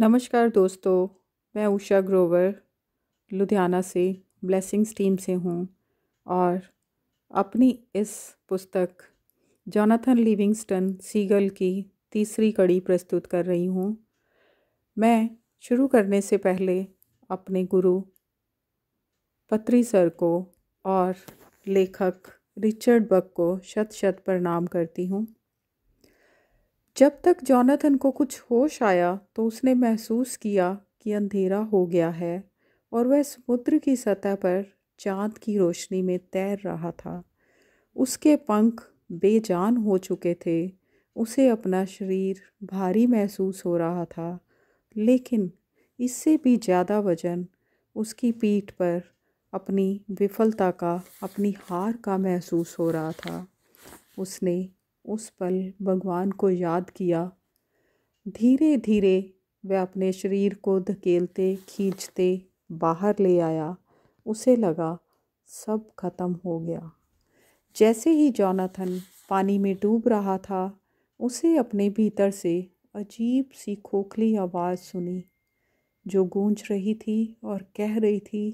नमस्कार दोस्तों मैं उषा ग्रोवर लुधियाना से ब्लेसिंग्स टीम से हूँ और अपनी इस पुस्तक जॉनाथन लिविंगस्टन सीगल की तीसरी कड़ी प्रस्तुत कर रही हूँ मैं शुरू करने से पहले अपने गुरु पत्री सर को और लेखक रिचर्ड बक को शत शत प्रणाम करती हूँ जब तक जॉनथन को कुछ होश आया तो उसने महसूस किया कि अंधेरा हो गया है और वह समुद्र की सतह पर चांद की रोशनी में तैर रहा था उसके पंख बेजान हो चुके थे उसे अपना शरीर भारी महसूस हो रहा था लेकिन इससे भी ज़्यादा वजन उसकी पीठ पर अपनी विफलता का अपनी हार का महसूस हो रहा था उसने उस पल भगवान को याद किया धीरे धीरे वह अपने शरीर को धकेलते खींचते बाहर ले आया उसे लगा सब खत्म हो गया जैसे ही जॉनाथन पानी में डूब रहा था उसे अपने भीतर से अजीब सी खोखली आवाज़ सुनी जो गूंज रही थी और कह रही थी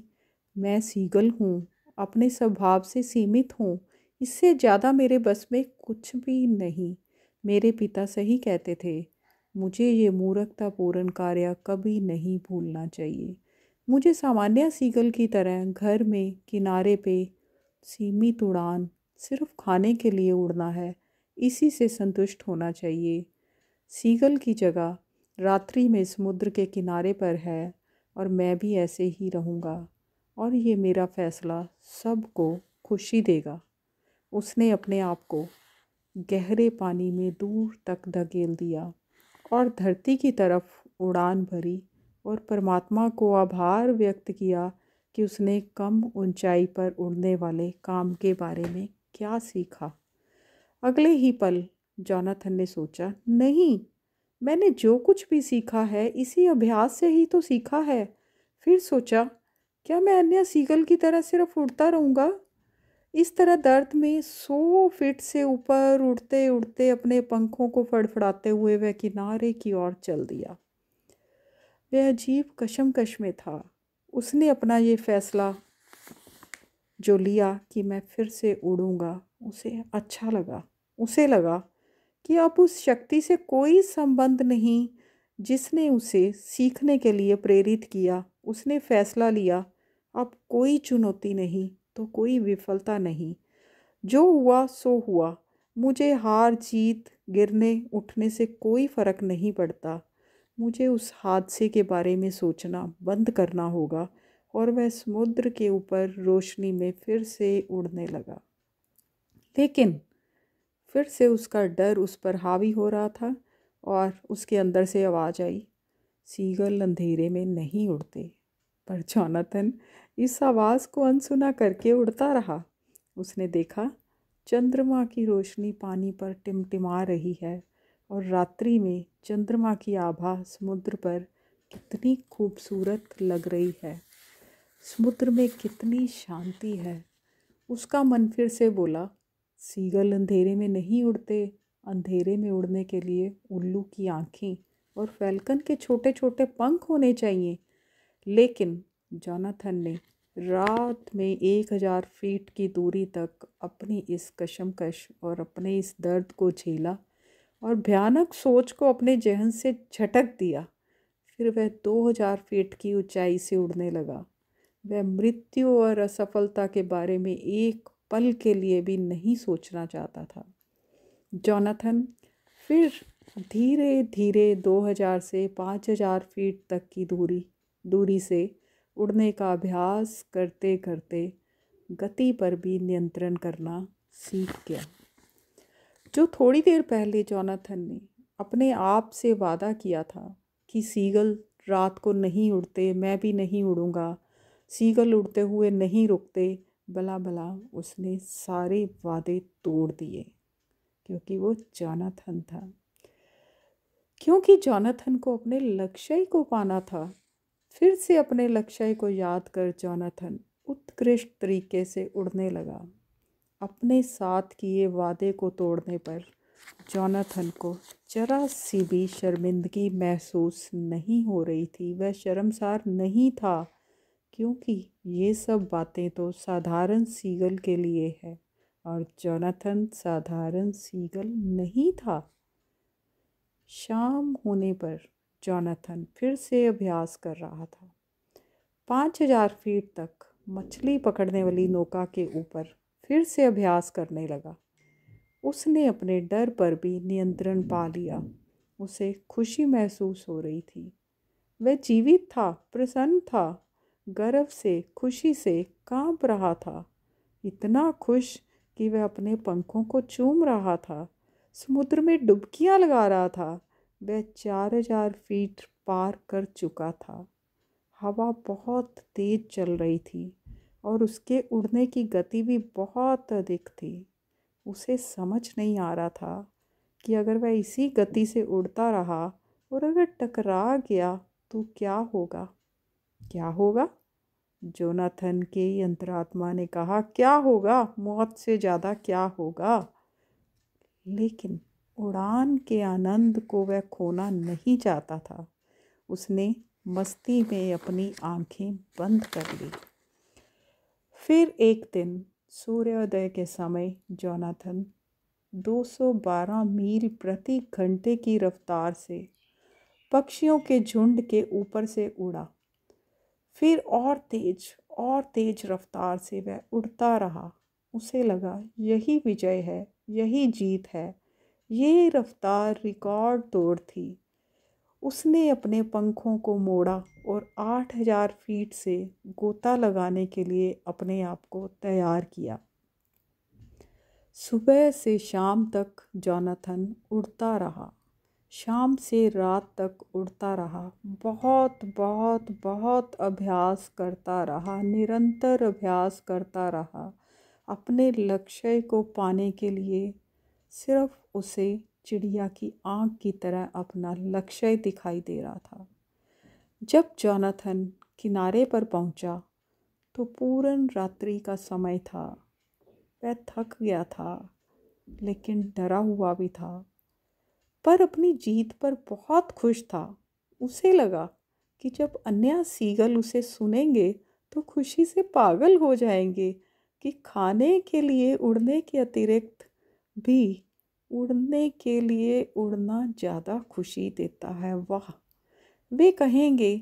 मैं सीगल हूँ अपने स्वभाव से सीमित हूँ इससे ज़्यादा मेरे बस में कुछ भी नहीं मेरे पिता सही कहते थे मुझे ये पूर्ण कार्य कभी नहीं भूलना चाहिए मुझे सामान्य सीगल की तरह घर में किनारे पे सीमित उड़ान सिर्फ खाने के लिए उड़ना है इसी से संतुष्ट होना चाहिए सीगल की जगह रात्रि में समुद्र के किनारे पर है और मैं भी ऐसे ही रहूँगा और ये मेरा फ़ैसला सबको खुशी देगा उसने अपने आप को गहरे पानी में दूर तक धकेल दिया और धरती की तरफ उड़ान भरी और परमात्मा को आभार व्यक्त किया कि उसने कम ऊंचाई पर उड़ने वाले काम के बारे में क्या सीखा अगले ही पल जॉनाथन ने सोचा नहीं मैंने जो कुछ भी सीखा है इसी अभ्यास से ही तो सीखा है फिर सोचा क्या मैं अन्य सीगल की तरह सिर्फ उड़ता रहूँगा इस तरह दर्द में सौ फीट से ऊपर उड़ते उड़ते अपने पंखों को फड़फड़ाते हुए वह किनारे की ओर चल दिया वह अजीब कशम कश में था उसने अपना ये फैसला जो लिया कि मैं फिर से उड़ूँगा उसे अच्छा लगा उसे लगा कि अब उस शक्ति से कोई संबंध नहीं जिसने उसे सीखने के लिए प्रेरित किया उसने फैसला लिया अब कोई चुनौती नहीं तो कोई विफलता नहीं जो हुआ सो हुआ मुझे हार जीत गिरने उठने से कोई फ़र्क नहीं पड़ता मुझे उस हादसे के बारे में सोचना बंद करना होगा और वह समुद्र के ऊपर रोशनी में फिर से उड़ने लगा लेकिन फिर से उसका डर उस पर हावी हो रहा था और उसके अंदर से आवाज़ आई सीगल अंधेरे में नहीं उड़ते पर जॉनथन इस आवाज़ को अनसुना करके उड़ता रहा उसने देखा चंद्रमा की रोशनी पानी पर टिमटिमा रही है और रात्रि में चंद्रमा की आभा समुद्र पर कितनी खूबसूरत लग रही है समुद्र में कितनी शांति है उसका मन फिर से बोला सीगल अंधेरे में नहीं उड़ते अंधेरे में उड़ने के लिए उल्लू की आँखें और फैल्कन के छोटे छोटे पंख होने चाहिए लेकिन जोनाथन ने रात में एक हज़ार फीट की दूरी तक अपनी इस कशमकश और अपने इस दर्द को झेला और भयानक सोच को अपने जहन से झटक दिया फिर वह दो हज़ार फीट की ऊंचाई से उड़ने लगा वह मृत्यु और असफलता के बारे में एक पल के लिए भी नहीं सोचना चाहता था जॉनथन फिर धीरे धीरे दो हज़ार से पाँच हज़ार फीट तक की दूरी दूरी से उड़ने का अभ्यास करते करते गति पर भी नियंत्रण करना सीख गया जो थोड़ी देर पहले जोनाथन ने अपने आप से वादा किया था कि सीगल रात को नहीं उड़ते मैं भी नहीं उड़ूंगा सीगल उड़ते हुए नहीं रुकते बला बला उसने सारे वादे तोड़ दिए क्योंकि वो जोनाथन था क्योंकि जोनाथन को अपने लक्ष्य ही को पाना था फिर से अपने लक्ष्य को याद कर जोनाथन उत्कृष्ट तरीके से उड़ने लगा अपने साथ किए वादे को तोड़ने पर जॉनथन को जरा सी भी शर्मिंदगी महसूस नहीं हो रही थी वह शर्मसार नहीं था क्योंकि ये सब बातें तो साधारण सीगल के लिए है और जोनाथन साधारण सीगल नहीं था शाम होने पर जॉनथन फिर से अभ्यास कर रहा था पाँच हजार फीट तक मछली पकड़ने वाली नौका के ऊपर फिर से अभ्यास करने लगा उसने अपने डर पर भी नियंत्रण पा लिया उसे खुशी महसूस हो रही थी वह जीवित था प्रसन्न था गर्व से खुशी से कांप रहा था इतना खुश कि वह अपने पंखों को चूम रहा था समुद्र में डुबकियां लगा रहा था वह चार हजार फीट पार कर चुका था हवा बहुत तेज चल रही थी और उसके उड़ने की गति भी बहुत अधिक थी उसे समझ नहीं आ रहा था कि अगर वह इसी गति से उड़ता रहा और अगर टकरा गया तो क्या होगा क्या होगा जोनाथन के यंत्रात्मा ने कहा क्या होगा मौत से ज़्यादा क्या होगा लेकिन उड़ान के आनंद को वह खोना नहीं चाहता था उसने मस्ती में अपनी आंखें बंद कर ली फिर एक दिन सूर्योदय के समय जोनाथन 212 मील प्रति घंटे की रफ्तार से पक्षियों के झुंड के ऊपर से उड़ा फिर और तेज और तेज रफ्तार से वह उड़ता रहा उसे लगा यही विजय है यही जीत है ये रफ्तार रिकॉर्ड तोड़ थी उसने अपने पंखों को मोड़ा और आठ हजार फीट से गोता लगाने के लिए अपने आप को तैयार किया सुबह से शाम तक जॉनाथन उड़ता रहा शाम से रात तक उड़ता रहा बहुत बहुत बहुत अभ्यास करता रहा निरंतर अभ्यास करता रहा अपने लक्ष्य को पाने के लिए सिर्फ उसे चिड़िया की आंख की तरह अपना लक्ष्य दिखाई दे रहा था जब जॉनाथन किनारे पर पहुंचा तो पूर्ण रात्रि का समय था वह थक गया था लेकिन डरा हुआ भी था पर अपनी जीत पर बहुत खुश था उसे लगा कि जब अन्य सीगल उसे सुनेंगे तो खुशी से पागल हो जाएंगे कि खाने के लिए उड़ने के अतिरिक्त भी उड़ने के लिए उड़ना ज़्यादा खुशी देता है वाह वे कहेंगे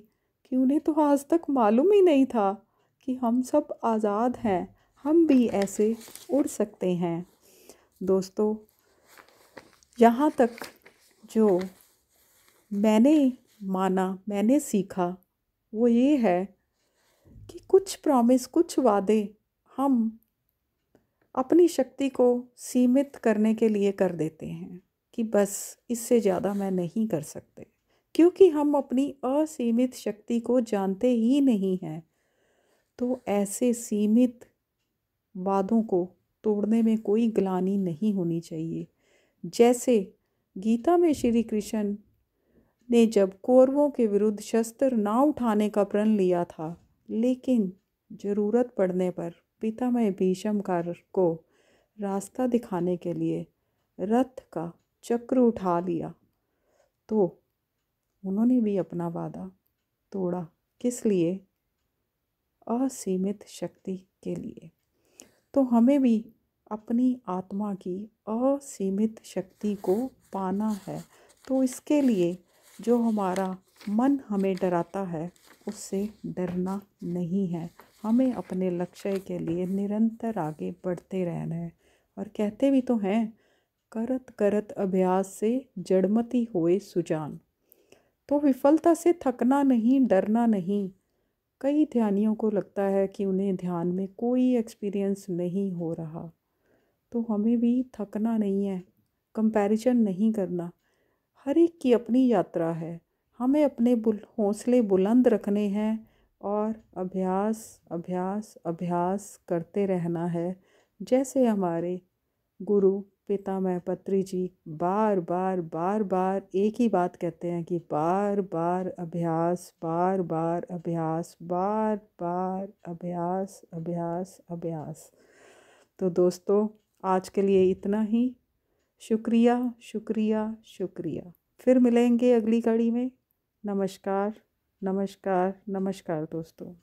कि उन्हें तो आज तक मालूम ही नहीं था कि हम सब आज़ाद हैं हम भी ऐसे उड़ सकते हैं दोस्तों यहाँ तक जो मैंने माना मैंने सीखा वो ये है कि कुछ प्रॉमिस कुछ वादे हम अपनी शक्ति को सीमित करने के लिए कर देते हैं कि बस इससे ज़्यादा मैं नहीं कर सकते क्योंकि हम अपनी असीमित शक्ति को जानते ही नहीं हैं तो ऐसे सीमित वादों को तोड़ने में कोई ग्लानी नहीं होनी चाहिए जैसे गीता में श्री कृष्ण ने जब कौरवों के विरुद्ध शस्त्र ना उठाने का प्रण लिया था लेकिन ज़रूरत पड़ने पर पितामय भीषम कर को रास्ता दिखाने के लिए रथ का चक्र उठा लिया तो उन्होंने भी अपना वादा तोड़ा किस लिए असीमित शक्ति के लिए तो हमें भी अपनी आत्मा की असीमित शक्ति को पाना है तो इसके लिए जो हमारा मन हमें डराता है उससे डरना नहीं है हमें अपने लक्ष्य के लिए निरंतर आगे बढ़ते रहना है और कहते भी तो हैं करत करत अभ्यास से जड़मती होए सुजान तो विफलता से थकना नहीं डरना नहीं कई ध्यानियों को लगता है कि उन्हें ध्यान में कोई एक्सपीरियंस नहीं हो रहा तो हमें भी थकना नहीं है कंपैरिजन नहीं करना हर एक की अपनी यात्रा है हमें अपने बुल हौसले बुलंद रखने हैं और अभ्यास अभ्यास अभ्यास करते रहना है जैसे हमारे गुरु मह पत्री जी बार बार बार बार एक ही बात कहते हैं कि बार बार अभ्यास बार बार अभ्यास बार बार अभ्यास अभ्यास अभ्यास तो दोस्तों आज के लिए इतना ही शुक्रिया शुक्रिया शुक्रिया फिर मिलेंगे अगली कड़ी में नमस्कार नमस्कार नमस्कार दोस्तों